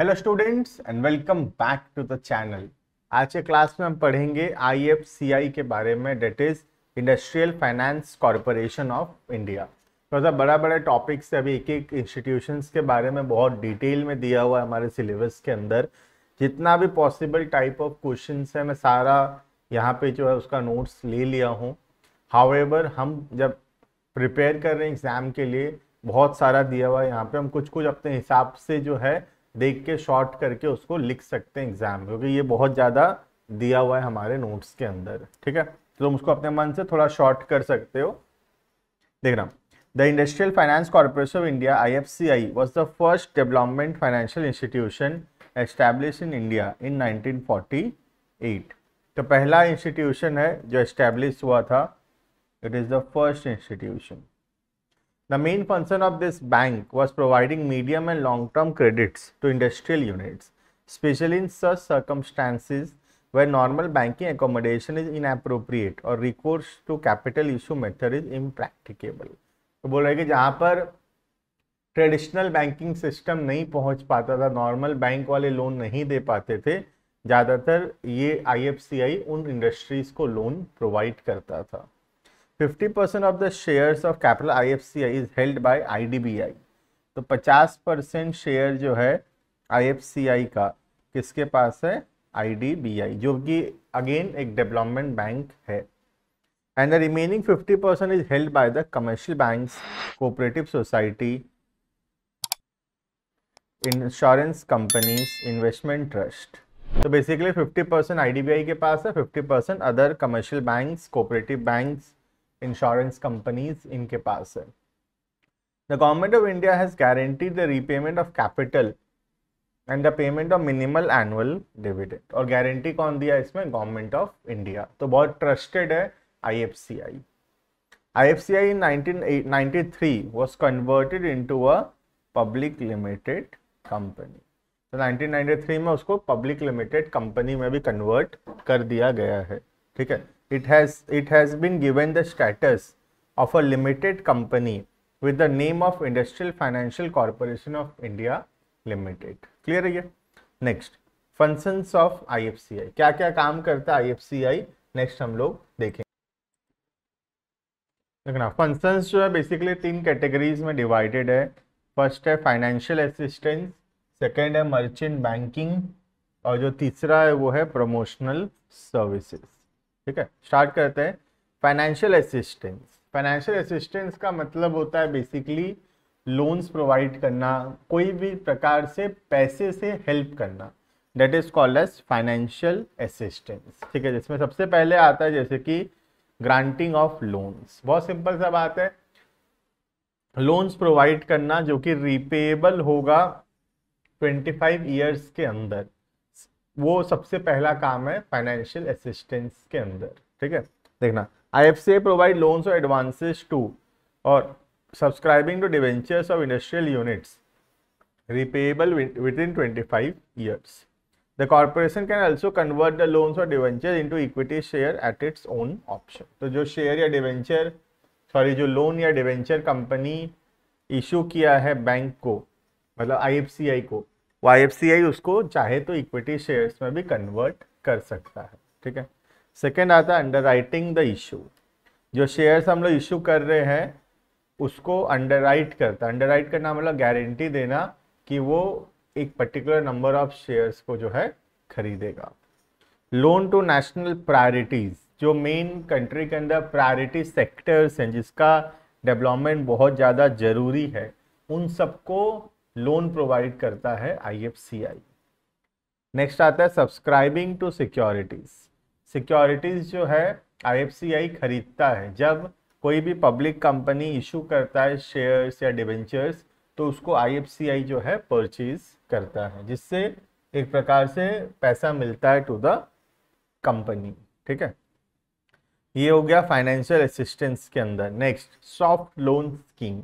Hello students and welcome back to the channel आज के class में हम पढ़ेंगे आईएफसीआई के बारे में that is industrial finance corporation of India थोड़ा सा बड़ा बड़ा टॉपिक्स अभी एक एक इंस्टीट्यूशंस के बारे में बहुत डिटेल में दिया हुआ है हमारे सिलेबस के अंदर जितना भी पॉसिबल टाइप ऑफ क्वेश्चन है मैं सारा यहाँ पे जो है उसका नोट्स ले लिया हूँ हाउएवर हम जब प्रिपेयर कर रहे हैं एग्ज़ाम के लिए बहुत सारा दिया हुआ है यहाँ पे हम कुछ कुछ अपने हिसाब से जो है देख के शॉर्ट करके उसको लिख सकते हैं एग्जाम में क्योंकि ये बहुत ज़्यादा दिया हुआ है हमारे नोट्स के अंदर ठीक है तो तुम उसको अपने मन से थोड़ा शॉर्ट कर सकते हो देखना the industrial finance corporation of India I F C I was the first development financial institution establish in India in 1948 तो पहला इंस्टीट्यूशन है जो एस्टैब्लिश हुआ था it is the first institution The main function of this bank was providing medium and long-term credits to industrial units, especially in such circumstances where normal banking accommodation is inappropriate or recourse to capital issue method is impracticable. तो बोल रहे कि जहाँ पर traditional banking system नहीं पहुँच पाता था नॉर्मल बैंक वाले लोन नहीं दे पाते थे ज़्यादातर ये आईएफसीआई उन इंडस्ट्रीज़ को लोन प्रोवाइड करता था fifty I F C I is held by I D B I तो पचास परसेंट शेयर जो है आई का किसके पास है आई जो कि अगेन एक डेवलपमेंट बैंक है and the remaining fifty percent is held by the commercial bank cooperative society insurance companies investment trust तो बेसिकली फिफ्टी परसेंट आई के पास है fifty percent other commercial banks cooperative banks insurance companies इनके पास है the government of India has guaranteed the repayment of capital and the payment of minimal annual dividend और guarantee कौन दिया इसमें गवर्नमेंट ऑफ इंडिया तो बहुत ट्रस्टेड है I F C I I F C I in nineteen ninety three was converted a public limited company तो 1993 में उसको पब्लिक लिमिटेड कंपनी में भी कन्वर्ट कर दिया गया है ठीक है it has it has been given the status of a limited company with the name of industrial financial corporation of india limited clear hai next functions of ifci kya kya kaam karta hai ifci next hum log dekhe देखना functions जो है basically तीन categories में divided है first है financial assistance second है merchant banking और जो तीसरा है वो है प्रमोशनल सर्विसेज ठीक है स्टार्ट करते हैं फाइनेंशियल असिस्टेंस फाइनेंशियल असिस्टेंस का मतलब होता है बेसिकली लोन्स प्रोवाइड करना कोई भी प्रकार से पैसे से हेल्प करना that is called as financial assistance ठीक है जिसमें सबसे पहले आता है जैसे कि ग्रांटिंग ऑफ लोन्स बहुत सिंपल सा बात है लोन्स प्रोवाइड करना जो कि रिपेएबल होगा 25 इयर्स के अंदर वो सबसे पहला काम है फाइनेंशियल असिस्टेंस के अंदर ठीक है देखना I F C provide loans और एडवांसेस टू और subscribing to debentures of industrial units within twenty years. The corporation can also convert the loans or debenture into equity share at its own option तो जो share या debenture sorry जो loan या debenture company issue किया है bank को मतलब आई को वाई उसको चाहे तो इक्विटी शेयर्स में भी कन्वर्ट कर सकता है ठीक है सेकेंड आता है अंडर राइटिंग द इशू जो शेयर्स हम लोग इशू कर रहे हैं उसको अंडर राइट करता है अंडर राइट करना मतलब गारंटी देना कि वो एक पर्टिकुलर नंबर ऑफ शेयर्स को जो है खरीदेगा लोन टू नेशनल प्रायोरिटीज़ जो मेन कंट्री के अंदर प्रायोरिटी सेक्टर्स हैं जिसका डेवलपमेंट बहुत ज़्यादा ज़रूरी है उन सबको लोन प्रोवाइड करता है आईएफसीआई नेक्स्ट आता है सब्सक्राइबिंग टू सिक्योरिटीज सिक्योरिटीज जो है आईएफसीआई खरीदता है जब कोई भी पब्लिक कंपनी इशू करता है शेयर्स या डिवेंचर्स तो उसको आईएफसीआई जो है परचेज करता है जिससे एक प्रकार से पैसा मिलता है टू द कंपनी ठीक है ये हो गया फाइनेंशियल असिस्टेंस के अंदर next soft loan scheme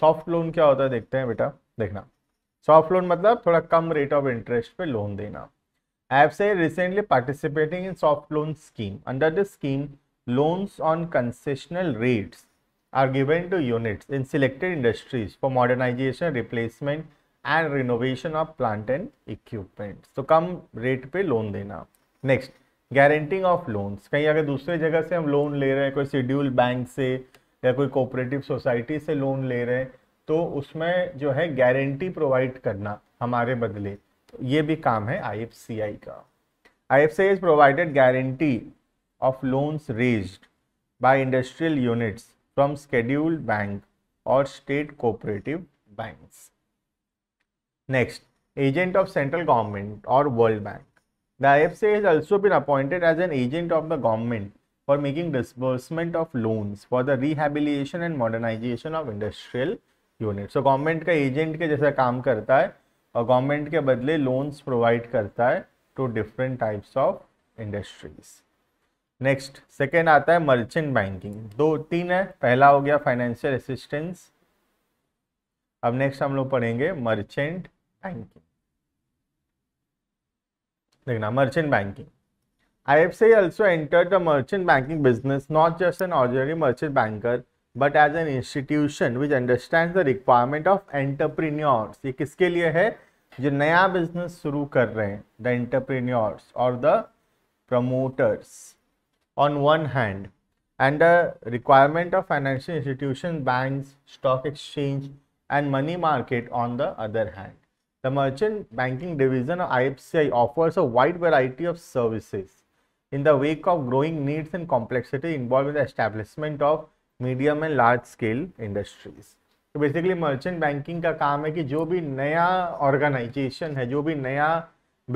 soft loan क्या होता है देखते हैं बेटा देखना सॉफ्ट लोन मतलब थोड़ा कम रेट ऑफ इंटरेस्ट पे लोन देना एप से recently participating in soft loan scheme under this scheme loans on concessional rates are given to units in selected industries for modernisation replacement and renovation of plant and equipment तो कम rate पे loan देना next guaranteeing of loans कहीं अगर दूसरे जगह से हम लोन ले रहे हैं कोई शेड्यूल बैंक से या कोई कोऑपरेटिव सोसाइटी से लोन ले रहे हैं तो उसमें जो है गारंटी प्रोवाइड करना हमारे बदले ये भी काम है आई का I F C provided guarantee of loans raised by industrial units from scheduled bank और state cooperative banks next agent of central government और world bank the I F C has also been appointed as an agent of the government for making disbursement of loans for the rehabilitation and modernisation of industrial unit so government का agent के जैसा काम करता है और government के बदले loans provide करता है to different types of industries next second आता है मर्चेंट बैंकिंग दो तीन है पहला हो गया फाइनेंशियल असिस्टेंस अब नेक्स्ट हम लोग पढ़ेंगे मर्चेंट बैंकिंग देखना merchant banking C also enter the merchant banking business not just an ordinary merchant banker but as an institution which understand the requirement of entrepreneurs ये किसके लिए है जो नया बिजनेस शुरू कर रहे हैं द एंटरप्रीन्योर्स और the promoters on one hand and the requirement of financial institutions, banks, stock exchange and money market on the other hand. The merchant banking division of IFCI offers a wide variety of services in the wake of growing needs and complexity involved in the establishment of medium and large scale industries तो basically merchant banking का काम है कि जो भी नया organisation है जो भी नया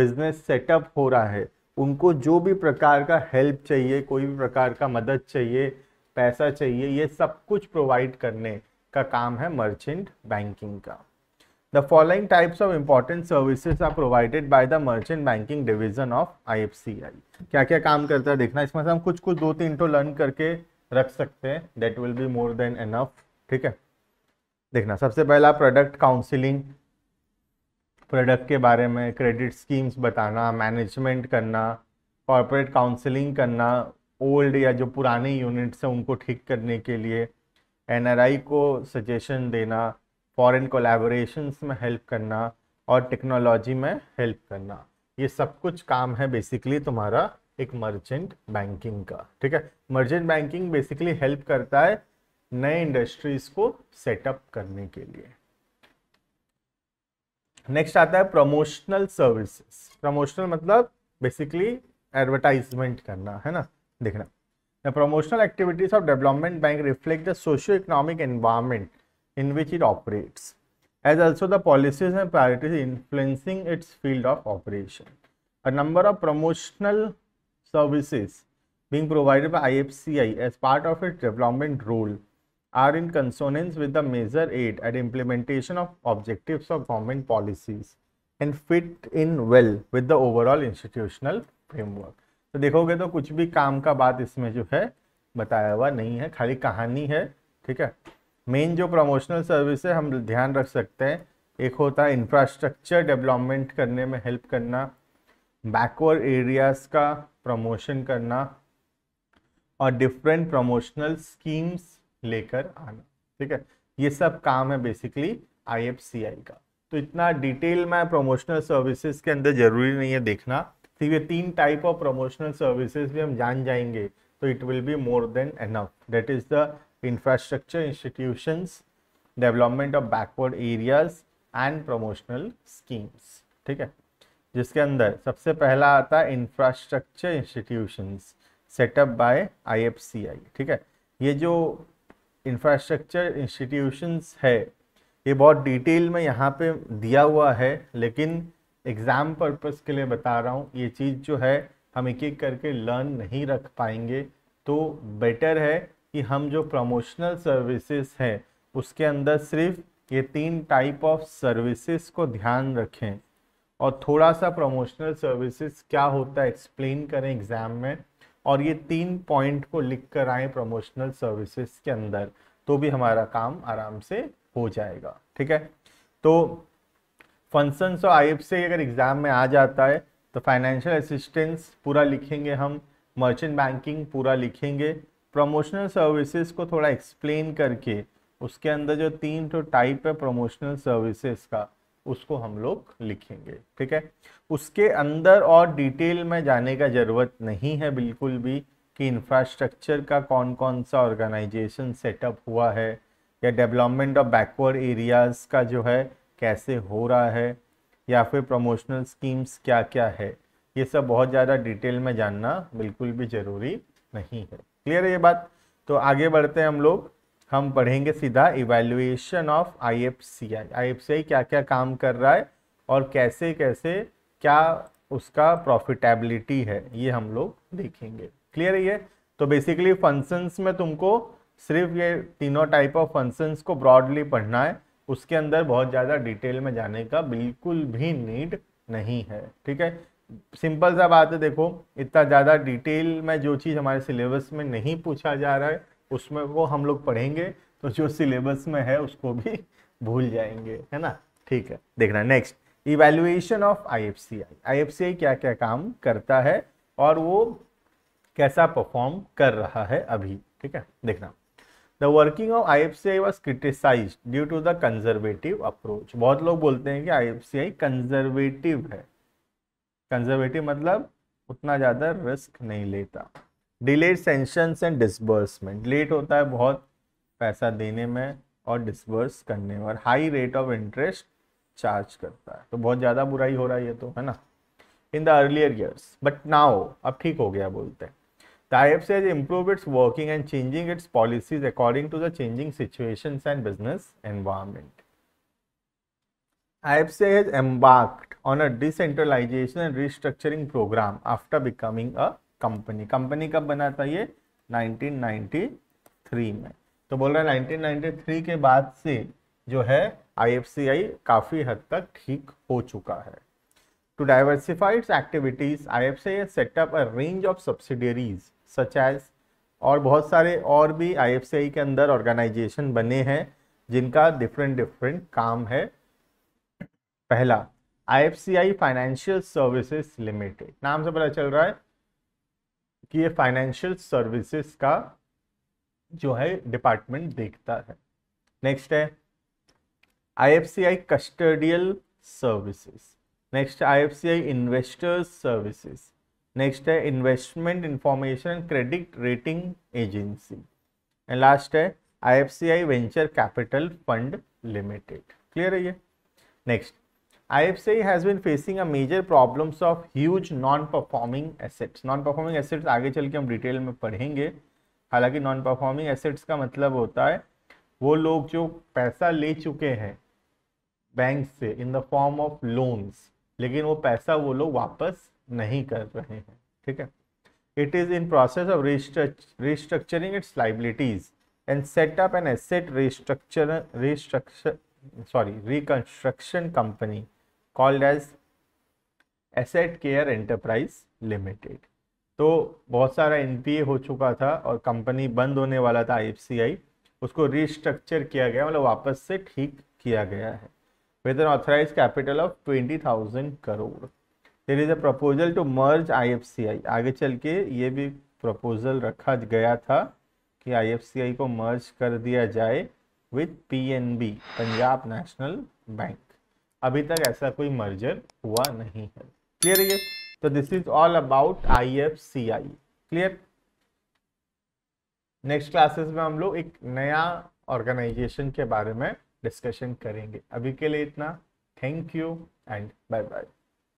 बिजनेस सेटअप हो रहा है उनको जो भी प्रकार का हेल्प चाहिए कोई भी प्रकार का मदद चाहिए पैसा चाहिए ये सब कुछ प्रोवाइड करने का काम है मर्चेंट बैंकिंग का the following types of important services are provided by the merchant banking division of I क्या क्या काम करता है देखना इसमें से हम कुछ कुछ दो तीन टो तो लर्न करके रख सकते हैं that will be more than enough ठीक है देखना सबसे पहला प्रोडक्ट काउंसिलिंग प्रोडक्ट के बारे में क्रेडिट स्कीम्स बताना मैनेजमेंट करना कॉरपोरेट काउंसिलिंग करना ओल्ड या जो पुराने यूनिट्स हैं उनको ठीक करने के लिए एनआरआई को सजेशन देना फॉरेन कोलेबोरेशंस में हेल्प करना और टेक्नोलॉजी में हेल्प करना ये सब कुछ काम है बेसिकली तुम्हारा एक मर्चेंट बैंकिंग का ठीक है मर्चेंट बैंकिंग बेसिकली हेल्प करता है नए इंडस्ट्रीज को सेटअप करने के लिए नेक्स्ट आता है प्रमोशनल सर्विसेज प्रमोशनल मतलब बेसिकली एडवर्टाइजमेंट करना है ना देखना the promotional activities of development bank reflect the socio economic environment in which it operates as also the policies and priorities influencing its field of operation number of promotional services being provided by IFCI as part of its development role are in consonance with the major aid at implementation of objectives of government policies and fit in well with the overall institutional framework. तो देखोगे तो कुछ भी काम का बात इसमें जो है बताया हुआ नहीं है खाली कहानी है ठीक है मेन जो प्रमोशनल सर्विस है हम ध्यान रख सकते हैं एक होता है इंफ्रास्ट्रक्चर डेवलपमेंट करने में हेल्प करना बैकवर्ड एरियाज़ का प्रमोशन करना और डिफरेंट प्रमोशनल स्कीम्स लेकर आना ठीक है ये सब काम है बेसिकली आईएफसीआई का तो इतना डिटेल में प्रमोशनल सर्विसेज के अंदर जरूरी नहीं है देखना ठीक तो ये तीन टाइप ऑफ प्रमोशनल सर्विसेज भी हम जान जाएंगे तो it will be more than enough that is the infrastructure institutions development of backward areas and promotional schemes ठीक है जिसके अंदर सबसे पहला आता है infrastructure institutions set up by IFCI ठीक है ये जो इंफ्रास्ट्रक्चर इंस्टीट्यूशंस है ये बहुत डिटेल में यहाँ पे दिया हुआ है लेकिन एग्ज़ाम पर्पस के लिए बता रहा हूँ ये चीज़ जो है हम एक एक करके लर्न नहीं रख पाएंगे तो बेटर है कि हम जो प्रमोशनल सर्विसेज हैं उसके अंदर सिर्फ ये तीन टाइप ऑफ सर्विसेज को ध्यान रखें और थोड़ा सा प्रमोशनल सर्विसेज क्या होता है एक्सप्लेन करें एग्ज़ाम में और ये तीन पॉइंट को लिख कर आए प्रमोशनल सर्विसेज के अंदर तो भी हमारा काम आराम से हो जाएगा ठीक है तो फंक्शंस और आई से अगर एग्ज़ाम में आ जाता है तो फाइनेंशियल असिस्टेंस पूरा लिखेंगे हम मर्चेंट बैंकिंग पूरा लिखेंगे प्रमोशनल सर्विसेज को थोड़ा एक्सप्लेन करके उसके अंदर जो तीन तो टाइप है प्रमोशनल सर्विसेज का उसको हम लोग लिखेंगे ठीक है उसके अंदर और डिटेल में जाने का ज़रूरत नहीं है बिल्कुल भी कि इंफ्रास्ट्रक्चर का कौन कौन सा ऑर्गेनाइजेशन सेटअप हुआ है या डेवलपमेंट ऑफ बैकवर्ड एरियाज़ का जो है कैसे हो रहा है या फिर प्रमोशनल स्कीम्स क्या क्या है ये सब बहुत ज़्यादा डिटेल में जानना बिल्कुल भी ज़रूरी नहीं है क्लियर है ये बात तो आगे बढ़ते हैं हम लोग हम पढ़ेंगे सीधा इवेल्युएशन ऑफ आईएफसीआई आईएफसीआई क्या क्या काम कर रहा है और कैसे कैसे क्या उसका प्रॉफिटेबिलिटी है ये हम लोग देखेंगे क्लियर है ये तो बेसिकली फंक्शंस में तुमको सिर्फ ये तीनों टाइप ऑफ फंक्शंस को ब्रॉडली पढ़ना है उसके अंदर बहुत ज़्यादा डिटेल में जाने का बिल्कुल भी नीड नहीं है ठीक है सिंपल सा बात है देखो इतना ज़्यादा डिटेल में जो चीज़ हमारे सिलेबस में नहीं पूछा जा रहा है उसमें वो हम लोग पढ़ेंगे तो जो सिलेबस में है उसको भी भूल जाएंगे है ना ठीक है देखना next evaluation of IFCI IFCI क्या क्या काम करता है और वो कैसा परफॉर्म कर रहा है अभी ठीक है देखना the working of I F C I was criticise due to the conservative approach बहुत लोग बोलते हैं कि I F C I conservative है कंजर्वेटिव मतलब उतना ज़्यादा रिस्क नहीं लेता delayed sanction and disbursement late होता है बहुत पैसा देने में और डिसबर्स करने में और high rate of interest charge करता है तो बहुत ज़्यादा बुराई हो रहा है ये तो है ना in the earlier years but ना हो अब ठीक हो गया बोलते हैं the I F C has improve its working and changing its policies according to the changing situation and business environment I F C has embarked on a decentralisation and restructuring programme after becoming a company company कब बना था ये 1993 में तो बोल रहा है 1993 के बाद से जो है आईएफसीआई काफ़ी हद तक ठीक हो चुका है to diversify its activities, IFC has set up a range of subsidiaries such और बहुत सारे और भी IFCI के अंदर ऑर्गेनाइजेशन बने हैं जिनका डिफरेंट डिफरेंट काम है पहला I F C I financial services limited नाम से पता चल रहा है कि ये फाइनेंशियल सर्विसेज का जो है डिपार्टमेंट देखता है नेक्स्ट है IFCI custodial services next IFCI investors services next है investment information credit rating agency and last है IFCI venture capital fund limited clear है ये next IFSI has been facing a major problems of huge non-performing assets. Non-performing assets आगे चल के हम detail में पढ़ेंगे हालांकि नॉन परफॉर्मिंग एसेट्स का मतलब होता है वो लोग जो पैसा ले चुके हैं बैंक से in the form of loans लेकिन वो पैसा वो लोग वापस नहीं कर रहे हैं ठीक है it is in process of restructuring its liabilities and set up an asset restructure restructure sorry reconstruction company called as asset care enterprise limited तो बहुत सारा एनपीए हो चुका था और कंपनी बंद होने वाला था आईएफसीआई उसको रिस्ट्रक्चर किया गया मतलब वापस से ठीक किया गया है with an authorised capital of twenty thousand crore there is a proposal to merge IFCI आगे चल के ये भी प्रपोजल रखा गया था कि आईएफसीआई को मर्ज कर दिया जाए विद पीएनबी पंजाब नेशनल बैंक अभी तक ऐसा कोई मर्जर हुआ नहीं है क्लियर ये तो this is all about IFCI clear next classes में हम लोग एक नया ऑर्गेनाइजेशन के बारे में डिस्कशन करेंगे अभी के लिए इतना thank you and bye bye